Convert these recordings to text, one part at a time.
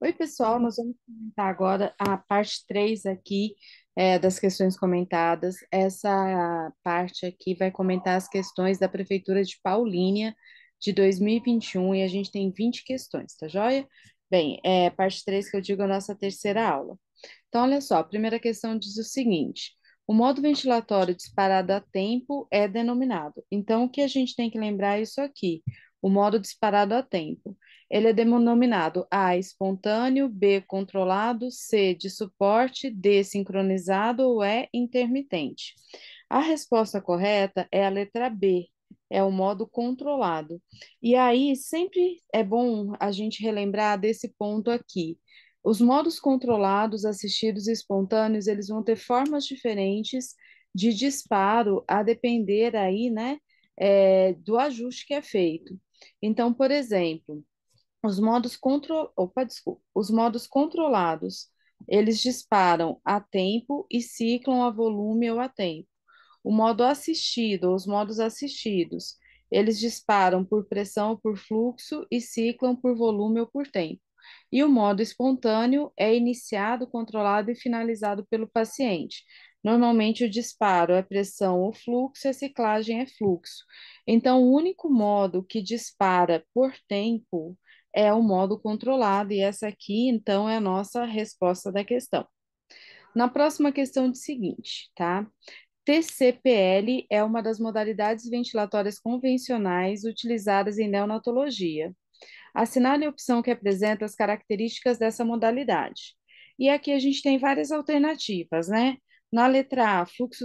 Oi, pessoal, nós vamos comentar agora a parte 3 aqui é, das questões comentadas. Essa parte aqui vai comentar as questões da Prefeitura de Paulínia de 2021 e a gente tem 20 questões, tá joia? Bem, é, parte 3 que eu digo é a nossa terceira aula. Então, olha só, a primeira questão diz o seguinte: o modo ventilatório disparado a tempo é denominado. Então, o que a gente tem que lembrar é isso aqui: o modo disparado a tempo. Ele é denominado A espontâneo, B controlado, C de suporte, D sincronizado ou E intermitente. A resposta correta é a letra B, é o modo controlado. E aí sempre é bom a gente relembrar desse ponto aqui. Os modos controlados, assistidos e espontâneos, eles vão ter formas diferentes de disparo a depender aí, né, é, do ajuste que é feito. Então, por exemplo, os modos Opa, desculpa. Os modos controlados, eles disparam a tempo e ciclam a volume ou a tempo. O modo assistido, os modos assistidos, eles disparam por pressão ou por fluxo e ciclam por volume ou por tempo. E o modo espontâneo é iniciado, controlado e finalizado pelo paciente. Normalmente o disparo é pressão ou fluxo, a ciclagem é fluxo. Então, o único modo que dispara por tempo é o modo controlado, e essa aqui, então, é a nossa resposta da questão. Na próxima questão de seguinte, tá? TCPL é uma das modalidades ventilatórias convencionais utilizadas em neonatologia. Assinale a opção que apresenta as características dessa modalidade. E aqui a gente tem várias alternativas, né? Na letra A, fluxo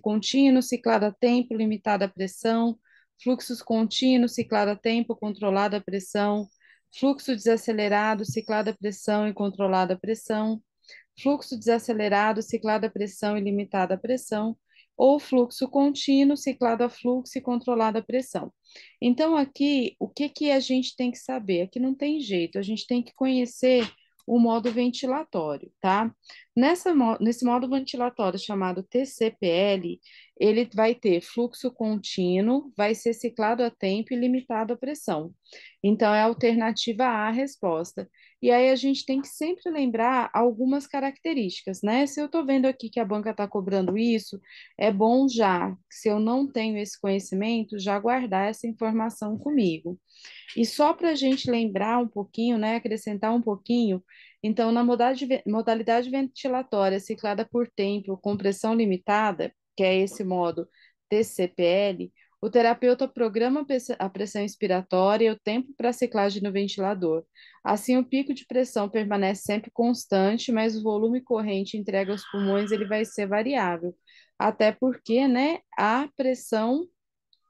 contínuo, ciclado a tempo, limitada a pressão, fluxos contínuos, ciclado a tempo, controlada a pressão, fluxo desacelerado, ciclada pressão e controlada pressão, fluxo desacelerado, ciclada pressão e limitada pressão, ou fluxo contínuo, ciclado a fluxo e controlada pressão. Então, aqui, o que, que a gente tem que saber? Aqui não tem jeito, a gente tem que conhecer o modo ventilatório, tá? Nessa, nesse modo ventilatório chamado TCPL, ele vai ter fluxo contínuo, vai ser ciclado a tempo e limitado a pressão. Então, é a alternativa A resposta. E aí a gente tem que sempre lembrar algumas características, né? Se eu estou vendo aqui que a banca está cobrando isso, é bom já, se eu não tenho esse conhecimento, já guardar essa informação comigo. E só para a gente lembrar um pouquinho, né? Acrescentar um pouquinho, então, na modalidade ventilatória ciclada por tempo, com pressão limitada, que é esse modo TCPL, o terapeuta programa a pressão expiratória e o tempo para a ciclagem no ventilador. Assim, o pico de pressão permanece sempre constante, mas o volume corrente entregue aos pulmões ele vai ser variável, até porque né, a pressão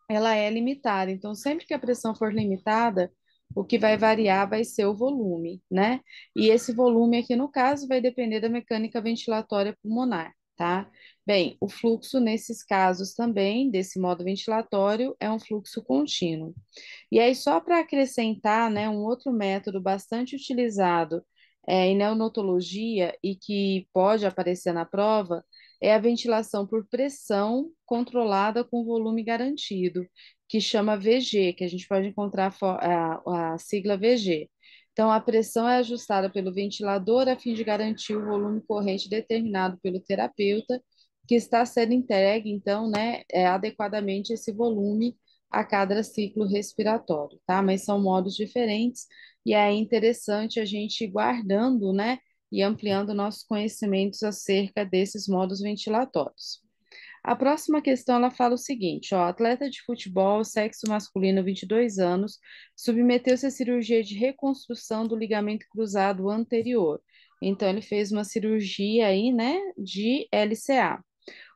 ela é limitada. Então, sempre que a pressão for limitada, o que vai variar vai ser o volume, né? E esse volume aqui, no caso, vai depender da mecânica ventilatória pulmonar, tá? Bem, o fluxo nesses casos também, desse modo ventilatório, é um fluxo contínuo. E aí, só para acrescentar, né, um outro método bastante utilizado é, em neonatologia e que pode aparecer na prova é a ventilação por pressão controlada com volume garantido, que chama VG, que a gente pode encontrar a, a sigla VG. Então, a pressão é ajustada pelo ventilador a fim de garantir o volume corrente determinado pelo terapeuta, que está sendo entregue, então, né, é, adequadamente esse volume a cada ciclo respiratório, tá? Mas são modos diferentes e é interessante a gente ir guardando, né, e ampliando nossos conhecimentos acerca desses modos ventilatórios. A próxima questão ela fala o seguinte, ó, atleta de futebol, sexo masculino, 22 anos, submeteu-se à cirurgia de reconstrução do ligamento cruzado anterior. Então ele fez uma cirurgia aí, né, de LCA.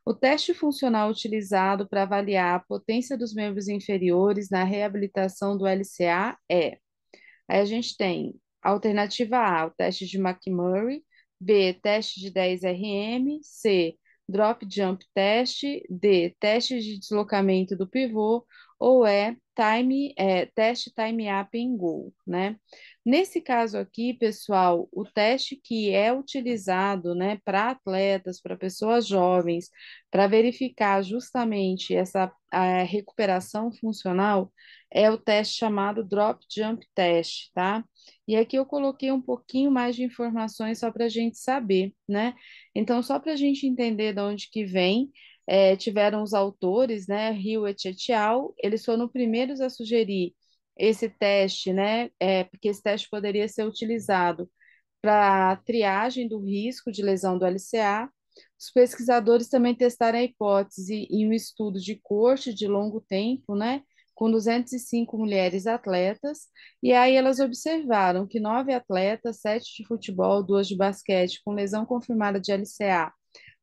O teste funcional utilizado para avaliar a potência dos membros inferiores na reabilitação do LCA é. Aí a gente tem alternativa A, o teste de McMurray, B, teste de 10 RM, C, drop jump teste D, teste de deslocamento do pivô, ou é time, é, teste time up em Go, né? Nesse caso aqui, pessoal, o teste que é utilizado, né, para atletas, para pessoas jovens, para verificar justamente essa a recuperação funcional, é o teste chamado Drop Jump Test, tá? E aqui eu coloquei um pouquinho mais de informações só para a gente saber, né? Então, só para a gente entender de onde que vem é, tiveram os autores, né, Hewitt et al., eles foram os primeiros a sugerir esse teste, né, é, porque esse teste poderia ser utilizado para triagem do risco de lesão do LCA. Os pesquisadores também testaram a hipótese em um estudo de corte de longo tempo, né, com 205 mulheres atletas, e aí elas observaram que nove atletas, sete de futebol, duas de basquete, com lesão confirmada de LCA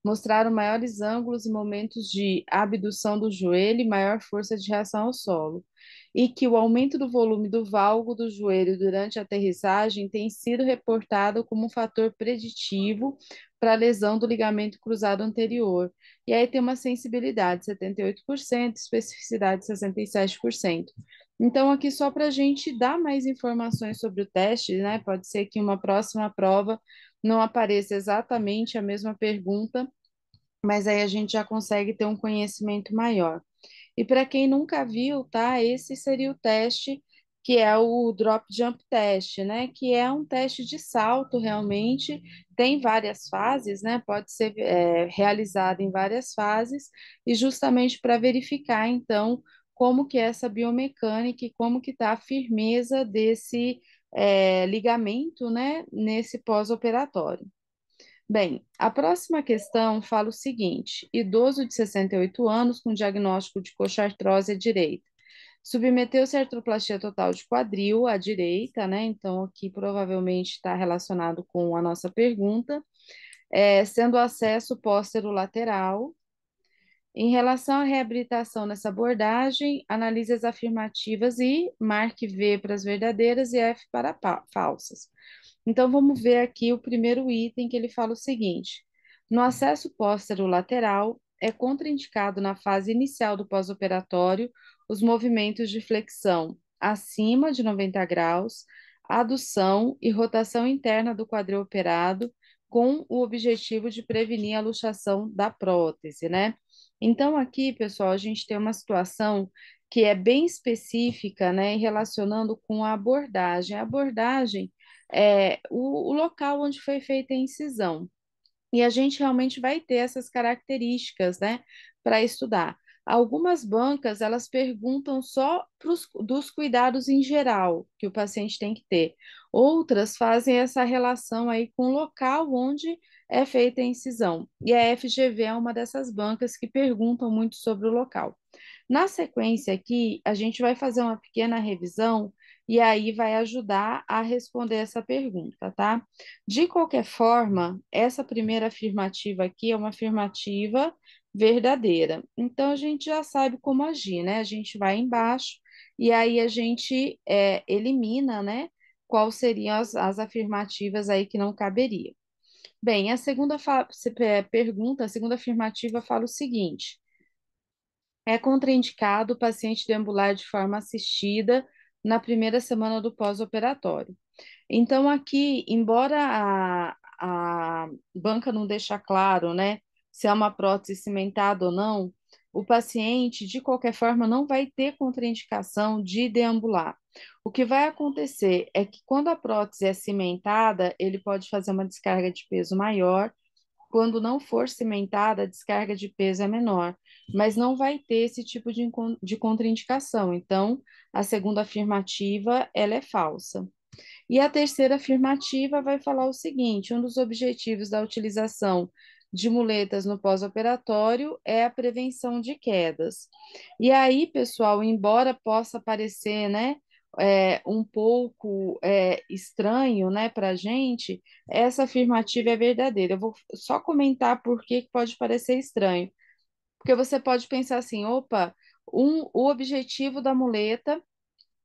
mostraram maiores ângulos e momentos de abdução do joelho e maior força de reação ao solo, e que o aumento do volume do valgo do joelho durante a aterrissagem tem sido reportado como um fator preditivo para a lesão do ligamento cruzado anterior. E aí tem uma sensibilidade 78%, especificidade 67%. Então, aqui só para a gente dar mais informações sobre o teste, né? Pode ser que uma próxima prova não apareça exatamente a mesma pergunta, mas aí a gente já consegue ter um conhecimento maior. E para quem nunca viu, tá? Esse seria o teste que é o drop jump test, né? Que é um teste de salto realmente, tem várias fases, né? Pode ser é, realizado em várias fases e justamente para verificar então como que é essa biomecânica e como que está a firmeza desse é, ligamento né, nesse pós-operatório. Bem, a próxima questão fala o seguinte: idoso de 68 anos com diagnóstico de coxartrose à direita. Submeteu-se à artroplastia total de quadril à direita, né? Então, aqui provavelmente está relacionado com a nossa pergunta, é, sendo acesso póstero lateral, em relação à reabilitação nessa abordagem, analise as afirmativas e marque V para as verdadeiras e F para falsas. Então, vamos ver aqui o primeiro item que ele fala o seguinte: no acesso póstero lateral, é contraindicado na fase inicial do pós-operatório os movimentos de flexão acima de 90 graus, adução e rotação interna do quadril operado, com o objetivo de prevenir a luxação da prótese, né? Então, aqui, pessoal, a gente tem uma situação que é bem específica, né, relacionando com a abordagem. A abordagem é o, o local onde foi feita a incisão. E a gente realmente vai ter essas características, né, para estudar. Algumas bancas, elas perguntam só pros, dos cuidados em geral que o paciente tem que ter. Outras fazem essa relação aí com o local onde é feita a incisão, e a FGV é uma dessas bancas que perguntam muito sobre o local. Na sequência aqui, a gente vai fazer uma pequena revisão e aí vai ajudar a responder essa pergunta, tá? De qualquer forma, essa primeira afirmativa aqui é uma afirmativa verdadeira. Então, a gente já sabe como agir, né? A gente vai embaixo e aí a gente é, elimina, né? Quais seriam as, as afirmativas aí que não caberia. Bem, a segunda pergunta, a segunda afirmativa fala o seguinte: é contraindicado o paciente deambular de forma assistida na primeira semana do pós-operatório. Então, aqui, embora a, a banca não deixa claro, né, se é uma prótese cimentada ou não, o paciente, de qualquer forma, não vai ter contraindicação de deambular. O que vai acontecer é que quando a prótese é cimentada, ele pode fazer uma descarga de peso maior. Quando não for cimentada, a descarga de peso é menor, mas não vai ter esse tipo de, de contraindicação. Então, a segunda afirmativa ela é falsa. E a terceira afirmativa vai falar o seguinte: um dos objetivos da utilização de muletas no pós-operatório é a prevenção de quedas. E aí, pessoal, embora possa parecer, né, é, um pouco é, estranho né, para a gente, essa afirmativa é verdadeira. Eu vou só comentar por que pode parecer estranho. Porque você pode pensar assim: opa, um, o objetivo da muleta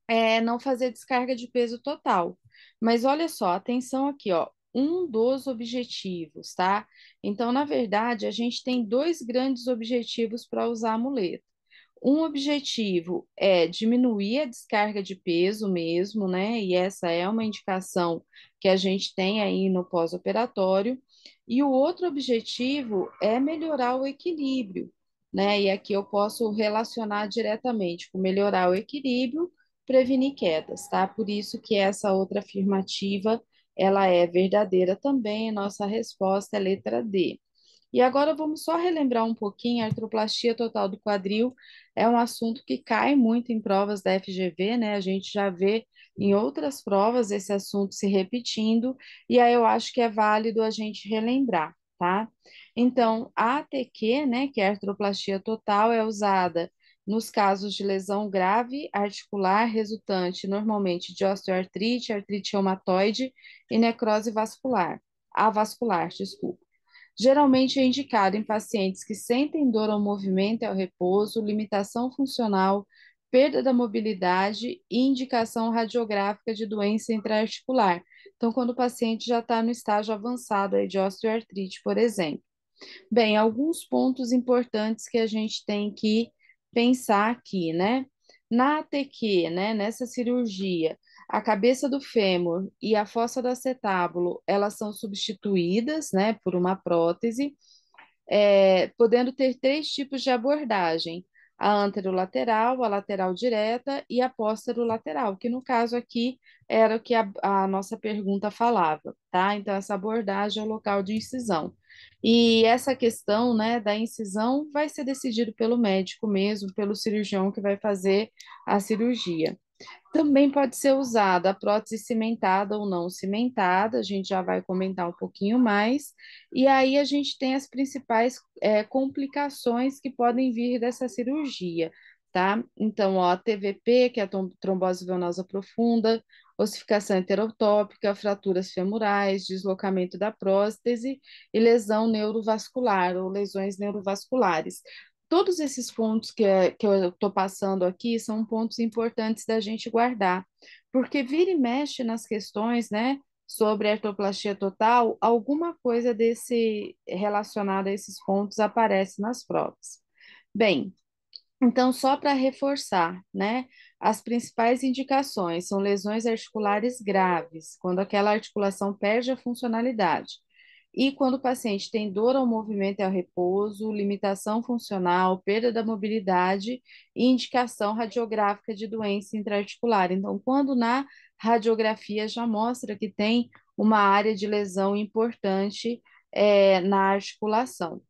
é não fazer descarga de peso total. Mas olha só, atenção aqui, ó. Um dos objetivos, tá? Então, na verdade, a gente tem dois grandes objetivos para usar a muleta. Um objetivo é diminuir a descarga de peso mesmo, né? E essa é uma indicação que a gente tem aí no pós-operatório. E o outro objetivo é melhorar o equilíbrio, né? E aqui eu posso relacionar diretamente com melhorar o equilíbrio, prevenir quedas, tá? Por isso que essa outra afirmativa, ela é verdadeira também, nossa resposta é letra D. E agora vamos só relembrar um pouquinho a artroplastia total do quadril. É um assunto que cai muito em provas da FGV, né? A gente já vê em outras provas esse assunto se repetindo, e aí eu acho que é válido a gente relembrar, tá? Então, a ATQ, né, que é a artroplastia total, é usada nos casos de lesão grave articular resultante normalmente de osteoartrite, artrite reumatoide e necrose vascular, avascular, desculpa. Geralmente é indicado em pacientes que sentem dor ao movimento e ao repouso, limitação funcional, perda da mobilidade e indicação radiográfica de doença intraarticular. Então, quando o paciente já está no estágio avançado de osteoartrite, por exemplo. Bem, alguns pontos importantes que a gente tem que pensar aqui, né? Na ATQ, né, nessa cirurgia, a cabeça do fêmur e a fossa do acetábulo, elas são substituídas, né, por uma prótese, é, podendo ter três tipos de abordagem, a anterolateral, a lateral direta e a posterolateral, que no caso aqui era o que a, a nossa pergunta falava, tá? Então, essa abordagem é o local de incisão. E essa questão né, da incisão vai ser decidido pelo médico mesmo, pelo cirurgião que vai fazer a cirurgia. Também pode ser usada a prótese cimentada ou não cimentada, a gente já vai comentar um pouquinho mais. E aí a gente tem as principais é, complicações que podem vir dessa cirurgia, tá? Então, ó, a TVP, que é a trombose venosa profunda, ossificação heterotópica, fraturas femorais, deslocamento da próstese e lesão neurovascular ou lesões neurovasculares todos esses pontos que, é, que eu estou passando aqui são pontos importantes da gente guardar, porque vira e mexe nas questões, né? Sobre a artroplastia total, alguma coisa desse relacionada a esses pontos aparece nas provas. Bem, então, só para reforçar, né? As principais indicações são lesões articulares graves, quando aquela articulação perde a funcionalidade, e quando o paciente tem dor ao movimento e ao repouso, limitação funcional, perda da mobilidade e indicação radiográfica de doença intraarticular. Então, quando na radiografia já mostra que tem uma área de lesão importante é, na articulação.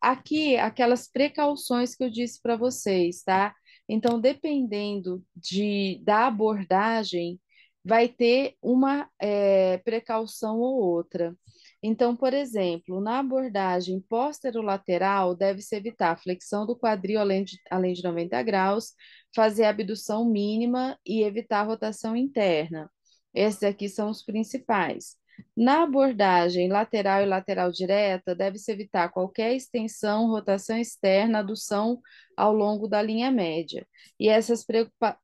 Aqui, aquelas precauções que eu disse para vocês, tá? Então, dependendo de, da abordagem, vai ter uma é, precaução ou outra. Então, por exemplo, na abordagem posterolateral, deve-se evitar a flexão do quadril além de, além de 90 graus, fazer a abdução mínima e evitar a rotação interna. Esses aqui são os principais. Na abordagem lateral e lateral direta, deve-se evitar qualquer extensão, rotação externa, adução ao longo da linha média. E essas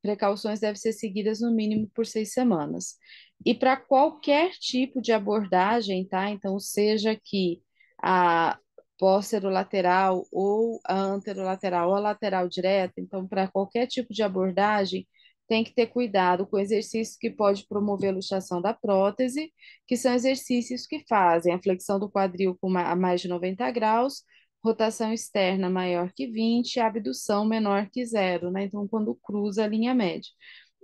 precauções devem ser seguidas no mínimo por seis semanas e para qualquer tipo de abordagem, tá? Então, seja que a pósterolateral ou a anterolateral ou a lateral direta, então, para qualquer tipo de abordagem, tem que ter cuidado com exercícios que pode promover a luxação da prótese, que são exercícios que fazem a flexão do quadril com a mais de 90 graus, rotação externa maior que 20, abdução menor que zero, né? Então, quando cruza a linha média.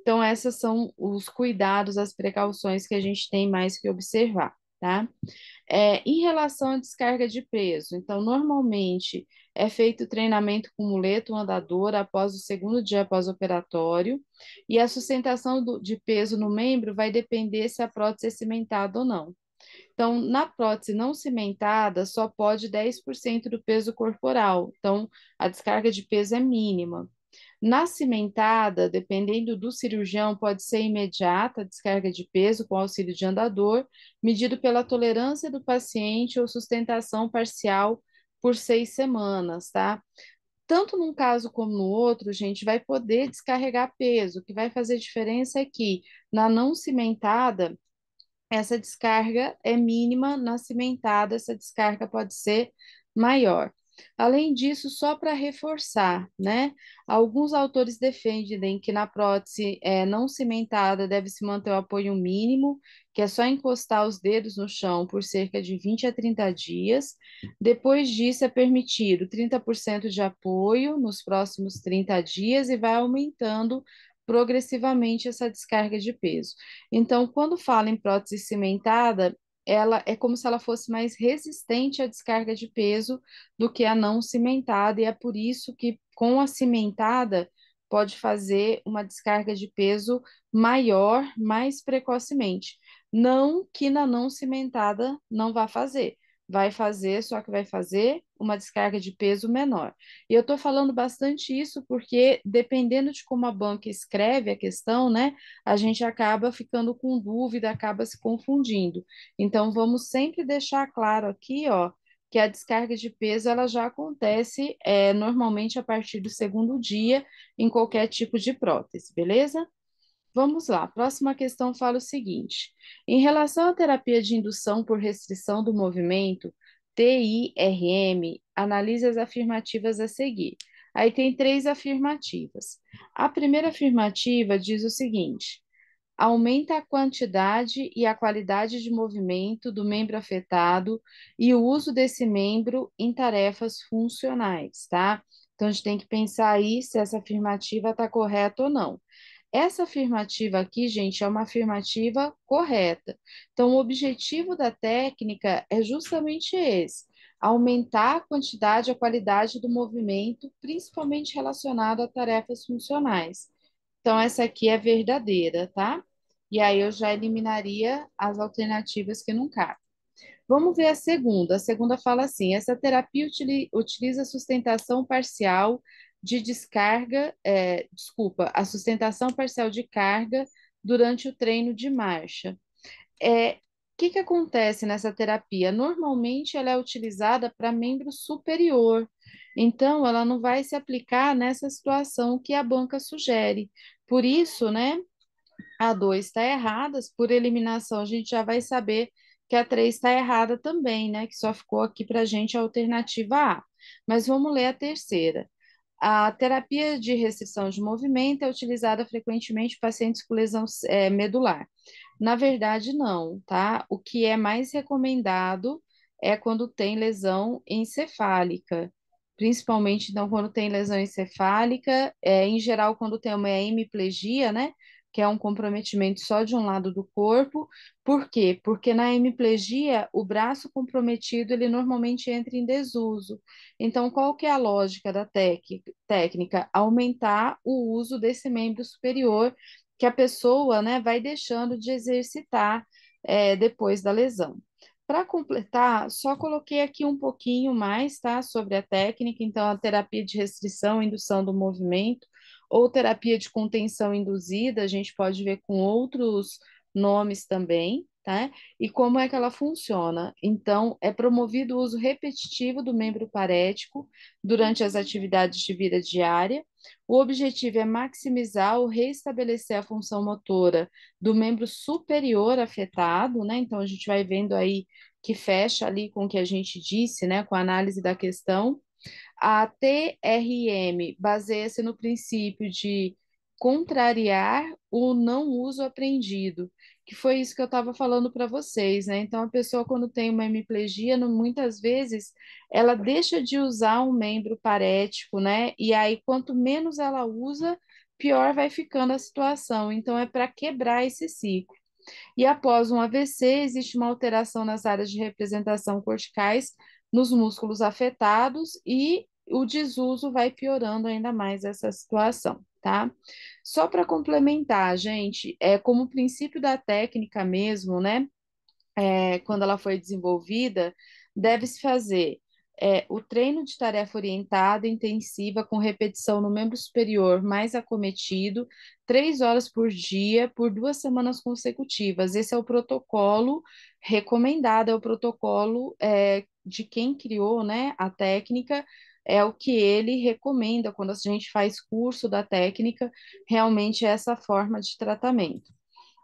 Então, essas são os cuidados, as precauções que a gente tem mais que observar, tá? É, em relação à descarga de peso, então, normalmente é feito treinamento com muleta andador, após o segundo dia após operatório e a sustentação do, de peso no membro vai depender se a prótese é cimentada ou não. Então, na prótese não cimentada, só pode 10% do peso corporal, então a descarga de peso é mínima. Na cimentada, dependendo do cirurgião, pode ser imediata a descarga de peso com auxílio de andador, medido pela tolerância do paciente ou sustentação parcial por seis semanas, tá? Tanto num caso como no outro, gente, vai poder descarregar peso. O que vai fazer diferença é que na não cimentada, essa descarga é mínima, na cimentada, essa descarga pode ser maior. Além disso, só para reforçar, né? Alguns autores defendem que na prótese é, não cimentada deve-se manter o apoio mínimo, que é só encostar os dedos no chão por cerca de 20 a 30 dias. Depois disso, é permitido 30% de apoio nos próximos 30 dias e vai aumentando progressivamente essa descarga de peso. Então, quando fala em prótese cimentada, ela é como se ela fosse mais resistente à descarga de peso do que a não cimentada, e é por isso que com a cimentada pode fazer uma descarga de peso maior, mais precocemente. Não que na não cimentada não vá fazer, vai fazer, só que vai fazer uma descarga de peso menor. E eu estou falando bastante isso porque, dependendo de como a banca escreve a questão, né, a gente acaba ficando com dúvida, acaba se confundindo. Então, vamos sempre deixar claro aqui, ó, que a descarga de peso ela já acontece é, normalmente a partir do segundo dia em qualquer tipo de prótese, beleza? Vamos lá, próxima questão fala o seguinte: em relação à terapia de indução por restrição do movimento, TIRM, analise as afirmativas a seguir. Aí tem três afirmativas. A primeira afirmativa diz o seguinte: aumenta a quantidade e a qualidade de movimento do membro afetado e o uso desse membro em tarefas funcionais, tá? Então a gente tem que pensar aí se essa afirmativa está correta ou não. Essa afirmativa aqui, gente, é uma afirmativa correta. Então, o objetivo da técnica é justamente esse: aumentar a quantidade e a qualidade do movimento, principalmente relacionado a tarefas funcionais. Então, essa aqui é verdadeira, tá? E aí eu já eliminaria as alternativas que não cabem. Vamos ver a segunda. A segunda fala assim: essa terapia utiliza sustentação parcial de descarga, é, desculpa, a sustentação parcial de carga durante o treino de marcha. É, o que, que acontece nessa terapia? Normalmente ela é utilizada para membro superior, então ela não vai se aplicar nessa situação que a banca sugere. Por isso, né, a 2 está errada, por eliminação a gente já vai saber que a 3 está errada também, né, que só ficou aqui para a gente a alternativa A. Mas vamos ler a terceira. A terapia de restrição de movimento é utilizada frequentemente em pacientes com lesão é, medular. Na verdade, não, tá? O que é mais recomendado é quando tem lesão encefálica, principalmente, então, quando tem lesão encefálica, é, em geral, quando tem uma hemiplegia, né? que é um comprometimento só de um lado do corpo. Por quê? Porque na hemiplegia, o braço comprometido, ele normalmente entra em desuso. Então, qual que é a lógica da técnica? Aumentar o uso desse membro superior que a pessoa né, vai deixando de exercitar é, depois da lesão. Para completar, só coloquei aqui um pouquinho mais, tá? Sobre a técnica, então a terapia de restrição, indução do movimento, ou terapia de contenção induzida, a gente pode ver com outros nomes também, tá? E como é que ela funciona? Então, é promovido o uso repetitivo do membro parético durante as atividades de vida diária. O objetivo é maximizar ou reestabelecer a função motora do membro superior afetado, né? Então, a gente vai vendo aí que fecha ali com o que a gente disse, né? Com a análise da questão a TRM baseia-se no princípio de contrariar o não uso aprendido, que foi isso que eu estava falando para vocês, né? Então, a pessoa, quando tem uma hemiplegia, muitas vezes ela deixa de usar um membro parético, né? E aí, quanto menos ela usa, pior vai ficando a situação. Então, é para quebrar esse ciclo. E após um AVC, existe uma alteração nas áreas de representação corticais nos músculos afetados e o desuso vai piorando ainda mais essa situação, tá? Só para complementar, gente, é como princípio da técnica mesmo, né? É, quando ela foi desenvolvida, deve-se fazer é, o treino de tarefa orientada intensiva com repetição no membro superior mais acometido, três horas por dia, por duas semanas consecutivas. Esse é o protocolo recomendado, é o protocolo é, de quem criou né, a técnica é o que ele recomenda quando a gente faz curso da técnica, realmente é essa forma de tratamento.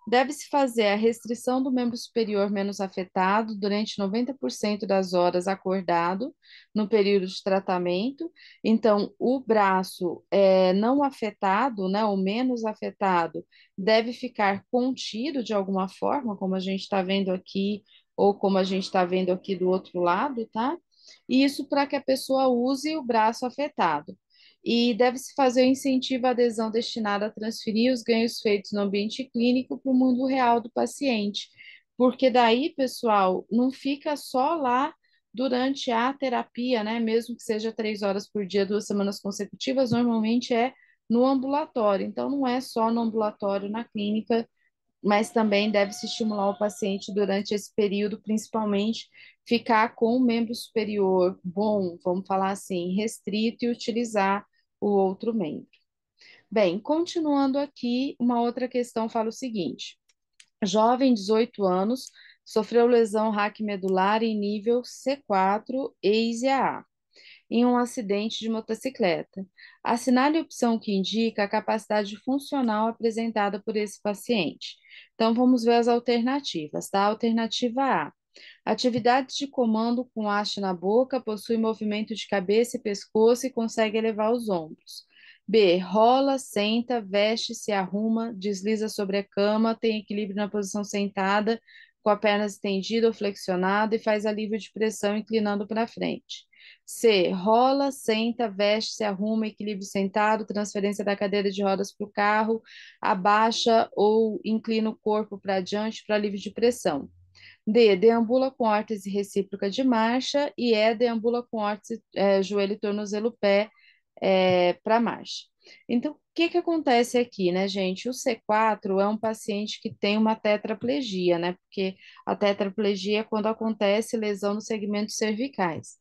Deve-se fazer a restrição do membro superior menos afetado durante 90% das horas acordado no período de tratamento. Então, o braço é, não afetado, né, ou menos afetado, deve ficar contido de alguma forma, como a gente está vendo aqui ou como a gente está vendo aqui do outro lado, tá? E isso para que a pessoa use o braço afetado. E deve-se fazer o incentivo à adesão destinada a transferir os ganhos feitos no ambiente clínico para o mundo real do paciente, porque daí, pessoal, não fica só lá durante a terapia, né? Mesmo que seja três horas por dia, duas semanas consecutivas, normalmente é no ambulatório. Então, não é só no ambulatório, na clínica, mas também deve-se estimular o paciente durante esse período, principalmente ficar com o membro superior bom, vamos falar assim, restrito e utilizar o outro membro. Bem, continuando aqui, uma outra questão fala o seguinte: jovem, 18 anos, sofreu lesão raquimedular em nível C4, eis e A em um acidente de motocicleta. Assinale a opção que indica a capacidade funcional apresentada por esse paciente. Então, vamos ver as alternativas, tá? Alternativa A. Atividades de comando com haste na boca, possui movimento de cabeça e pescoço e consegue elevar os ombros. B. Rola, senta, veste, se arruma, desliza sobre a cama, tem equilíbrio na posição sentada, com a perna estendida ou flexionada e faz alívio de pressão inclinando para frente. C. Rola, senta, veste, se arruma, equilíbrio sentado, transferência da cadeira de rodas para o carro, abaixa ou inclina o corpo para adiante para alívio de pressão. D. Deambula com órtese recíproca de marcha. E E. Deambula com órtese é, joelho, tornozelo, pé é, eh, para marcha. Então, que, que acontece aqui, né, gente? O C4 é um paciente que tem uma tetraplegia, né? Porque a tetraplegia é quando acontece lesão nos segmentos cervicais.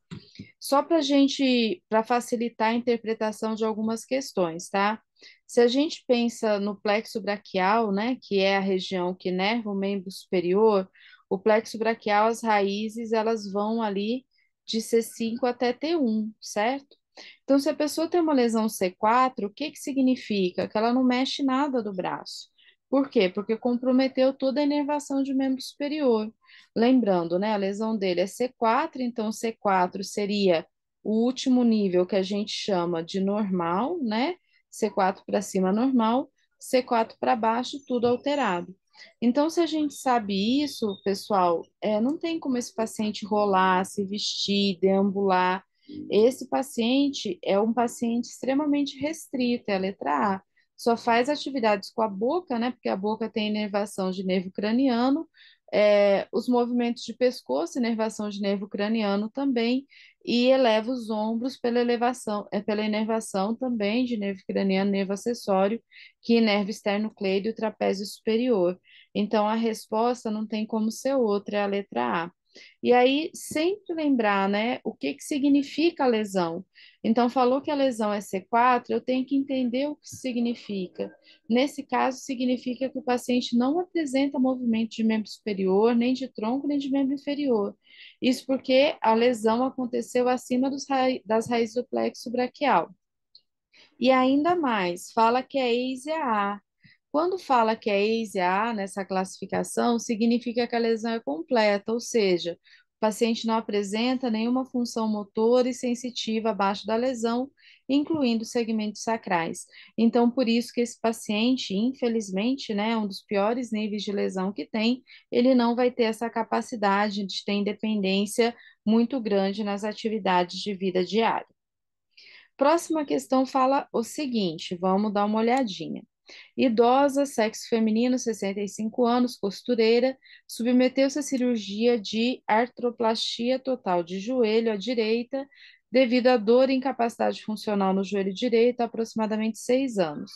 Só para gente, para facilitar a interpretação de algumas questões, tá? Se a gente pensa no plexo braquial, né, que é a região que nerva o membro superior, o plexo braquial, as raízes, elas vão ali de C5 até T1, certo? Então, se a pessoa tem uma lesão C4, o que, que significa? Que ela não mexe nada do braço. Por quê? Porque comprometeu toda a inervação de membro superior. Lembrando, né, a lesão dele é C4, então C4 seria o último nível que a gente chama de normal, né? C4 para cima normal, C4 para baixo tudo alterado. Então, se a gente sabe isso, pessoal, é, não tem como esse paciente rolar, se vestir, deambular, esse paciente é um paciente extremamente restrito, é a letra A. Só faz atividades com a boca, né? Porque a boca tem inervação de nervo craniano, é, os movimentos de pescoço, inervação de nervo craniano também, e eleva os ombros pela elevação, é, pela inervação também de nervo craniano, nervo acessório, que inerva externo cleide e o trapézio superior. Então, a resposta não tem como ser outra, é a letra A. E aí, sempre lembrar, né, o que, que significa a lesão. Então, falou que a lesão é C4, eu tenho que entender o que significa. Nesse caso, significa que o paciente não apresenta movimento de membro superior, nem de tronco, nem de membro inferior. Isso porque a lesão aconteceu acima ra das raízes do plexo braquial. E ainda mais, fala que é ex-A, quando fala que é eise A nessa classificação, significa que a lesão é completa, ou seja, o paciente não apresenta nenhuma função motor e sensitiva abaixo da lesão, incluindo segmentos sacrais. Então, por isso que esse paciente, infelizmente, né, um dos piores níveis de lesão que tem, ele não vai ter essa capacidade de ter independência muito grande nas atividades de vida diária. Próxima questão fala o seguinte, vamos dar uma olhadinha. Idosa, sexo feminino, 65 anos, costureira, submeteu-se à cirurgia de artroplastia total de joelho à direita devido à dor e incapacidade funcional no joelho direito há aproximadamente seis anos.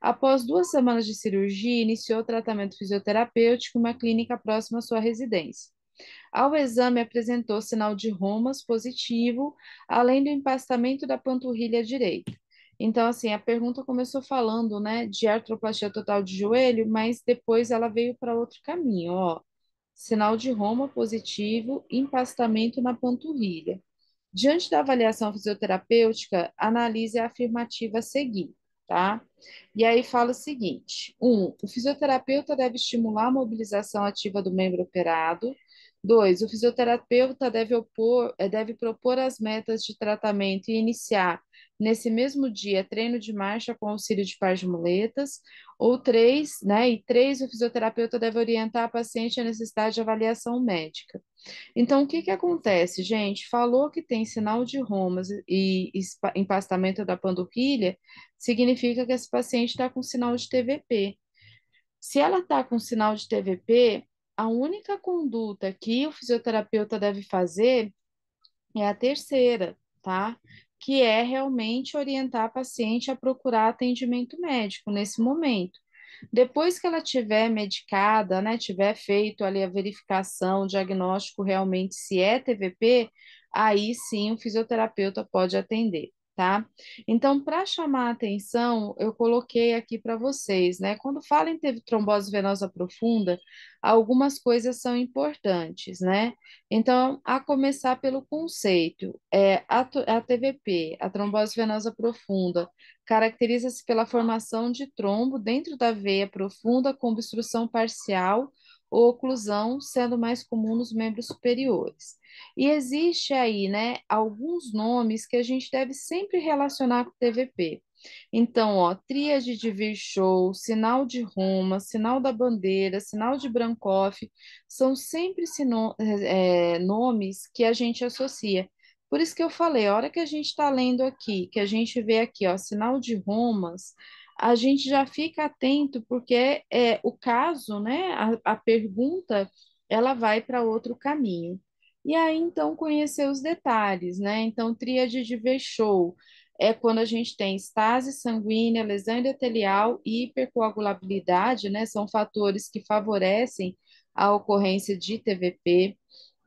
Após duas semanas de cirurgia, iniciou tratamento fisioterapêutico em uma clínica próxima à sua residência. Ao exame, apresentou sinal de romas positivo, além do empastamento da panturrilha direita. Então, assim, a pergunta começou falando, né, de artroplastia total de joelho, mas depois ela veio para outro caminho, ó. Sinal de Roma positivo, empastamento na panturrilha. Diante da avaliação fisioterapêutica, analise a afirmativa a seguir, tá? E aí fala o seguinte: um, o fisioterapeuta deve estimular a mobilização ativa do membro operado. Dois, o fisioterapeuta deve, opor, eh, deve propor as metas de tratamento e iniciar Nesse mesmo dia, treino de marcha com auxílio de par de muletas, ou três, né? E três, o fisioterapeuta deve orientar a paciente a necessidade de avaliação médica. Então, o que, que acontece, gente? Falou que tem sinal de romas e empastamento da panturrilha significa que esse paciente está com sinal de TVP. Se ela está com sinal de TVP, a única conduta que o fisioterapeuta deve fazer é a terceira, tá? que é realmente orientar a paciente a procurar atendimento médico nesse momento. Depois que ela tiver medicada, né, tiver feito ali a verificação, o diagnóstico realmente se é TVP, aí sim o fisioterapeuta pode atender tá? Então, para chamar a atenção, eu coloquei aqui para vocês, né? Quando falam em trombose venosa profunda, algumas coisas são importantes, né? Então, a começar pelo conceito, é, a, a TVP, a trombose venosa profunda, caracteriza-se pela formação de trombo dentro da veia profunda com obstrução parcial oclusão, sendo mais comum nos membros superiores. E existe aí, né, alguns nomes que a gente deve sempre relacionar com TVP. Então, ó, tríade de Virchow, sinal de Roma, sinal da bandeira, sinal de Brancoff, são sempre sino, é, nomes que a gente associa. Por isso que eu falei, a hora que a gente está lendo aqui, que a gente vê aqui, ó, sinal de Romas, a gente já fica atento, porque é, o caso, né, a, a pergunta, ela vai para outro caminho. E aí, então, conhecer os detalhes, né? Então, tríade de Verschow é quando a gente tem estase sanguínea, lesão endotelial e hipercoagulabilidade, né? São fatores que favorecem a ocorrência de TVP.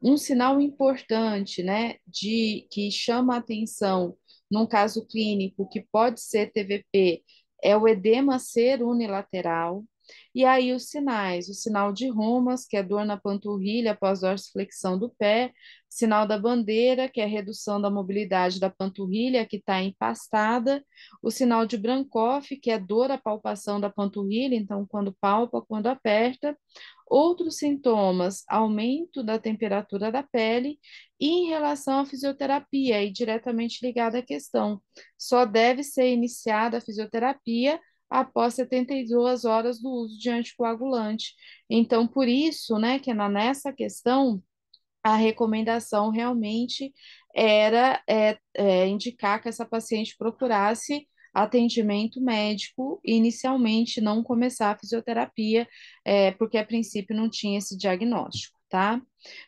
Um sinal importante, né, de que chama a atenção num caso clínico que pode ser TVP é o edema ser unilateral, e aí os sinais, o sinal de Romas, que é dor na panturrilha após dorsiflexão do pé, sinal da bandeira, que é redução da mobilidade da panturrilha que está empastada, o sinal de brancoff que é dor à palpação da panturrilha, então quando palpa, quando aperta, Outros sintomas, aumento da temperatura da pele, e em relação à fisioterapia, e diretamente ligada à questão, só deve ser iniciada a fisioterapia após 72 horas do uso de anticoagulante. Então, por isso, né, que nessa questão, a recomendação realmente era é, é, indicar que essa paciente procurasse atendimento médico e inicialmente não começar a fisioterapia, é, porque a princípio não tinha esse diagnóstico, tá?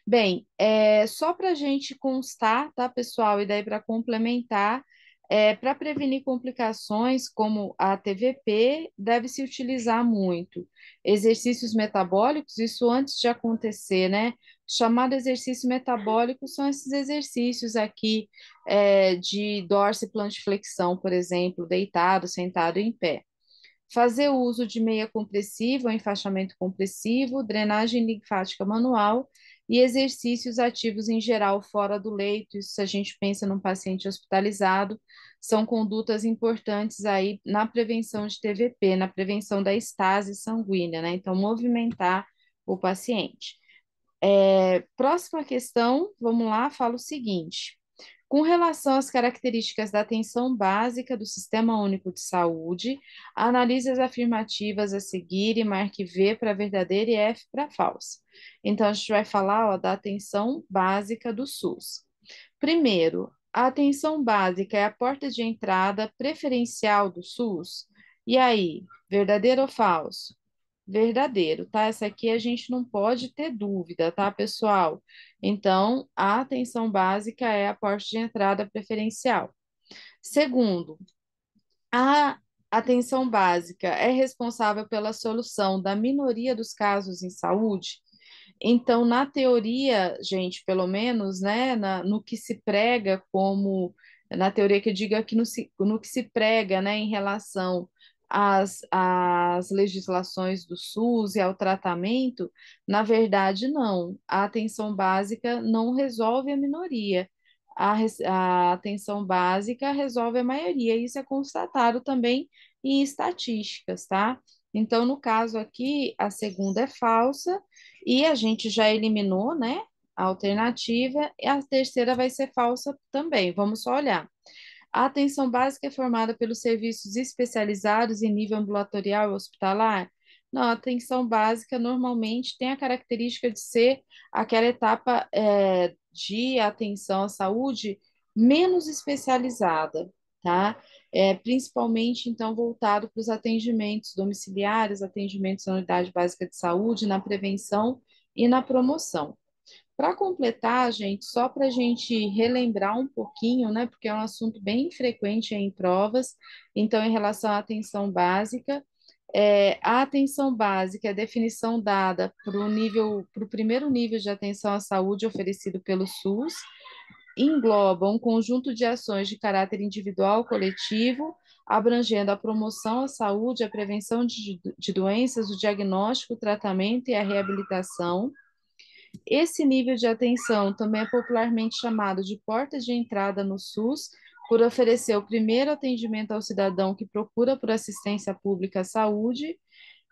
Bem, é, só para a gente constar, tá, pessoal, e daí para complementar, é, Para prevenir complicações como a TVP, deve-se utilizar muito exercícios metabólicos, isso antes de acontecer, né? Chamado exercício metabólico são esses exercícios aqui é, de dorsiplantiflexão, por exemplo, deitado, sentado em pé fazer uso de meia compressiva, enfaixamento compressivo, drenagem linfática manual e exercícios ativos em geral fora do leito. Isso, se a gente pensa num paciente hospitalizado, são condutas importantes aí na prevenção de TVP, na prevenção da estase sanguínea, né? Então, movimentar o paciente. É, próxima questão, vamos lá, fala o seguinte. Com relação às características da atenção básica do Sistema Único de Saúde, analise as afirmativas a seguir e marque V para verdadeira e F para falsa. Então, a gente vai falar ó, da atenção básica do SUS. Primeiro, a atenção básica é a porta de entrada preferencial do SUS. E aí, verdadeiro ou falso? verdadeiro, tá? Essa aqui a gente não pode ter dúvida, tá, pessoal? Então, a atenção básica é a porta de entrada preferencial. Segundo, a atenção básica é responsável pela solução da minoria dos casos em saúde? Então, na teoria, gente, pelo menos, né, na, no que se prega como, na teoria que eu digo aqui, no, no que se prega, né, em relação às, às legislações do SUS e ao tratamento, na verdade, não. A atenção básica não resolve a minoria. A, a atenção básica resolve a maioria. Isso é constatado também em estatísticas, tá? Então, no caso aqui, a segunda é falsa e a gente já eliminou, né? A alternativa, e a terceira vai ser falsa também. Vamos só olhar. A atenção básica é formada pelos serviços especializados em nível ambulatorial e hospitalar? Não, a atenção básica normalmente tem a característica de ser aquela etapa é, de atenção à saúde menos especializada, tá? É, principalmente, então, voltado para os atendimentos domiciliares, atendimentos na unidade básica de saúde, na prevenção e na promoção. Para completar, gente, só para a gente relembrar um pouquinho, né, porque é um assunto bem frequente em provas, então, em relação à atenção básica, é, a atenção básica é a definição dada para o nível, para o primeiro nível de atenção à saúde oferecido pelo SUS, engloba um conjunto de ações de caráter individual, coletivo, abrangendo a promoção à saúde, a prevenção de, de doenças, o diagnóstico, o tratamento e a reabilitação esse nível de atenção também é popularmente chamado de porta de entrada no SUS, por oferecer o primeiro atendimento ao cidadão que procura por assistência pública à saúde,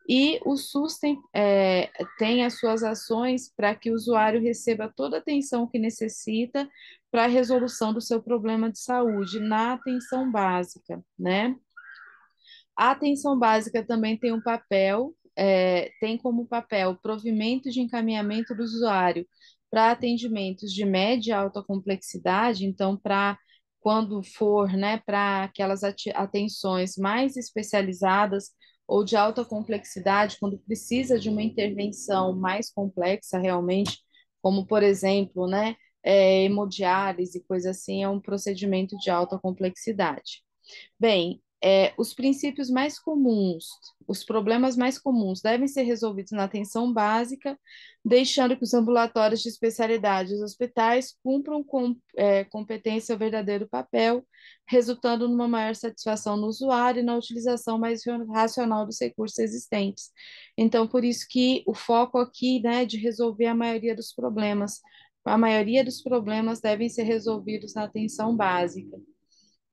e o SUS tem, é, tem as suas ações para que o usuário receba toda a atenção que necessita para a resolução do seu problema de saúde na atenção básica, né? A atenção básica também tem um papel é, tem como papel provimento de encaminhamento do usuário para atendimentos de média e alta complexidade, então, para quando for né, para aquelas atenções mais especializadas ou de alta complexidade, quando precisa de uma intervenção mais complexa realmente, como por exemplo, né, é, hemodiálise, coisa assim, é um procedimento de alta complexidade. Bem, é, os princípios mais comuns, os problemas mais comuns devem ser resolvidos na atenção básica, deixando que os ambulatórios de especialidade e os hospitais cumpram com é, competência o verdadeiro papel, resultando numa maior satisfação no usuário e na utilização mais racional dos recursos existentes. Então, por isso que o foco aqui né, é de resolver a maioria dos problemas. A maioria dos problemas devem ser resolvidos na atenção básica.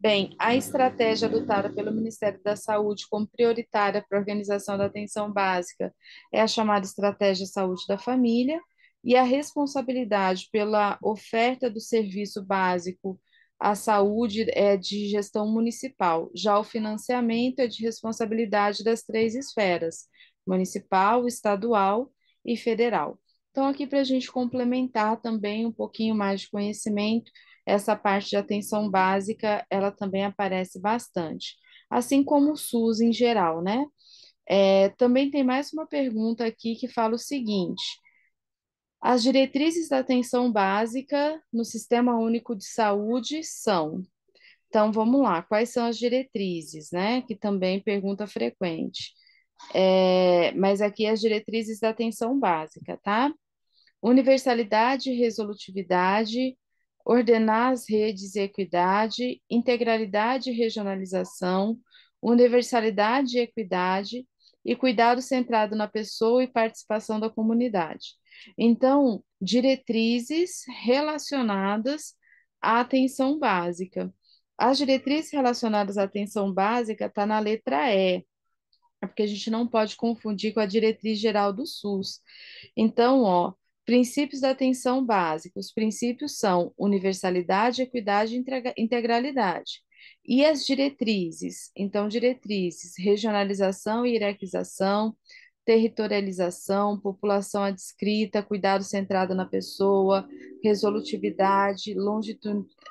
Bem, a estratégia adotada pelo Ministério da Saúde como prioritária para a organização da atenção básica é a chamada Estratégia Saúde da Família, e a responsabilidade pela oferta do serviço básico à saúde é de gestão municipal, já o financiamento é de responsabilidade das três esferas: municipal, estadual e federal. Então, aqui para a gente complementar também um pouquinho mais de conhecimento essa parte de atenção básica, ela também aparece bastante, assim como o SUS em geral, né? É, também tem mais uma pergunta aqui que fala o seguinte: as diretrizes da atenção básica no Sistema Único de Saúde são. Então, vamos lá, quais são as diretrizes, né? Que também pergunta frequente. É, mas aqui as diretrizes da atenção básica, tá? Universalidade, resolutividade, ordenar as redes e equidade, integralidade e regionalização, universalidade e equidade e cuidado centrado na pessoa e participação da comunidade. Então, diretrizes relacionadas à atenção básica. As diretrizes relacionadas à atenção básica tá na letra E, porque a gente não pode confundir com a diretriz geral do SUS. Então, ó, Princípios da atenção básica. Os princípios são universalidade, equidade e integralidade. E as diretrizes? Então, diretrizes, regionalização e hierarquização, territorialização, população adscrita, cuidado centrado na pessoa, resolutividade,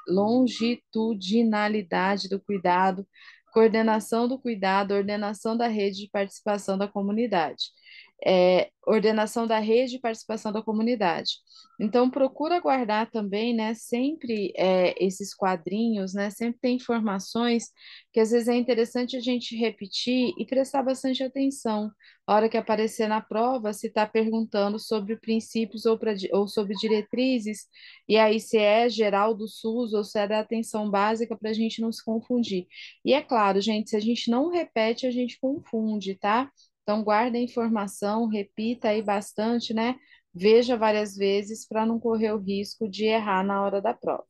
longitudinalidade do cuidado, coordenação do cuidado, ordenação da rede de participação da comunidade é, ordenação da rede e participação da comunidade. Então, procura guardar também, né, sempre é, esses quadrinhos, né, sempre tem informações que às vezes é interessante a gente repetir e prestar bastante atenção. A hora que aparecer na prova, se está perguntando sobre princípios ou, pra, ou sobre diretrizes, e aí se é geral do SUS ou se é da atenção básica, para a gente não se confundir. E é claro, gente, se a gente não repete, a gente confunde, tá? Então, guarde a informação, repita aí bastante, né? Veja várias vezes para não correr o risco de errar na hora da prova.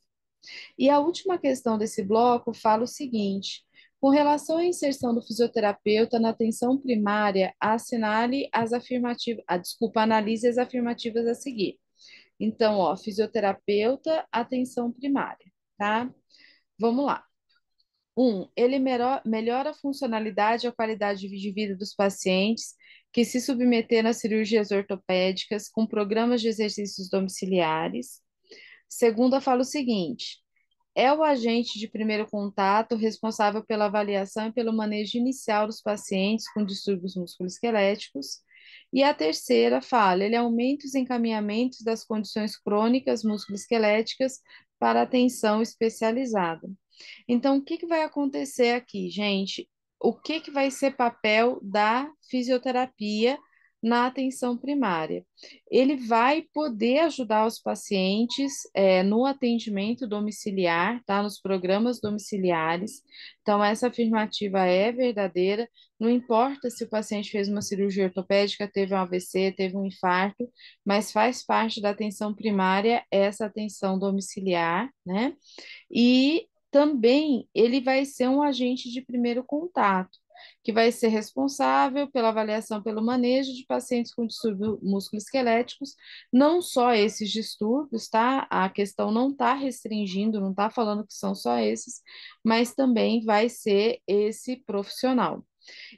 E a última questão desse bloco fala o seguinte: com relação à inserção do fisioterapeuta na atenção primária, assinale as afirmativas, A ah, desculpa, analise as afirmativas a seguir. Então, ó, fisioterapeuta, atenção primária, tá? Vamos lá. Um, ele melhora a funcionalidade e a qualidade de vida dos pacientes que se submeteram a cirurgias ortopédicas com programas de exercícios domiciliares. Segunda, fala o seguinte: é o agente de primeiro contato responsável pela avaliação e pelo manejo inicial dos pacientes com distúrbios musculoesqueléticos. E a terceira fala, ele aumenta os encaminhamentos das condições crônicas musculoesqueléticas para atenção especializada. Então, o que, que vai acontecer aqui, gente? O que, que vai ser papel da fisioterapia na atenção primária? Ele vai poder ajudar os pacientes é, no atendimento domiciliar, tá? Nos programas domiciliares. Então, essa afirmativa é verdadeira. Não importa se o paciente fez uma cirurgia ortopédica, teve um AVC, teve um infarto, mas faz parte da atenção primária essa atenção domiciliar, né? E também ele vai ser um agente de primeiro contato, que vai ser responsável pela avaliação pelo manejo de pacientes com distúrbios musculoesqueléticos, não só esses distúrbios, tá? A questão não está restringindo, não está falando que são só esses, mas também vai ser esse profissional.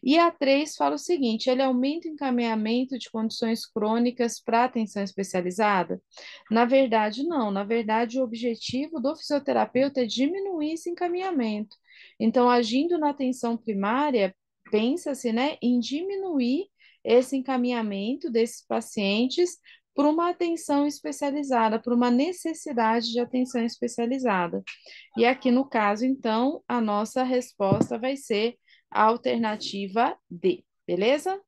E a 3 fala o seguinte: ele aumenta o encaminhamento de condições crônicas para atenção especializada? Na verdade, não. Na verdade, o objetivo do fisioterapeuta é diminuir esse encaminhamento. Então, agindo na atenção primária, pensa-se né, em diminuir esse encaminhamento desses pacientes para uma atenção especializada, para uma necessidade de atenção especializada. E aqui no caso, então, a nossa resposta vai ser alternativa D, beleza?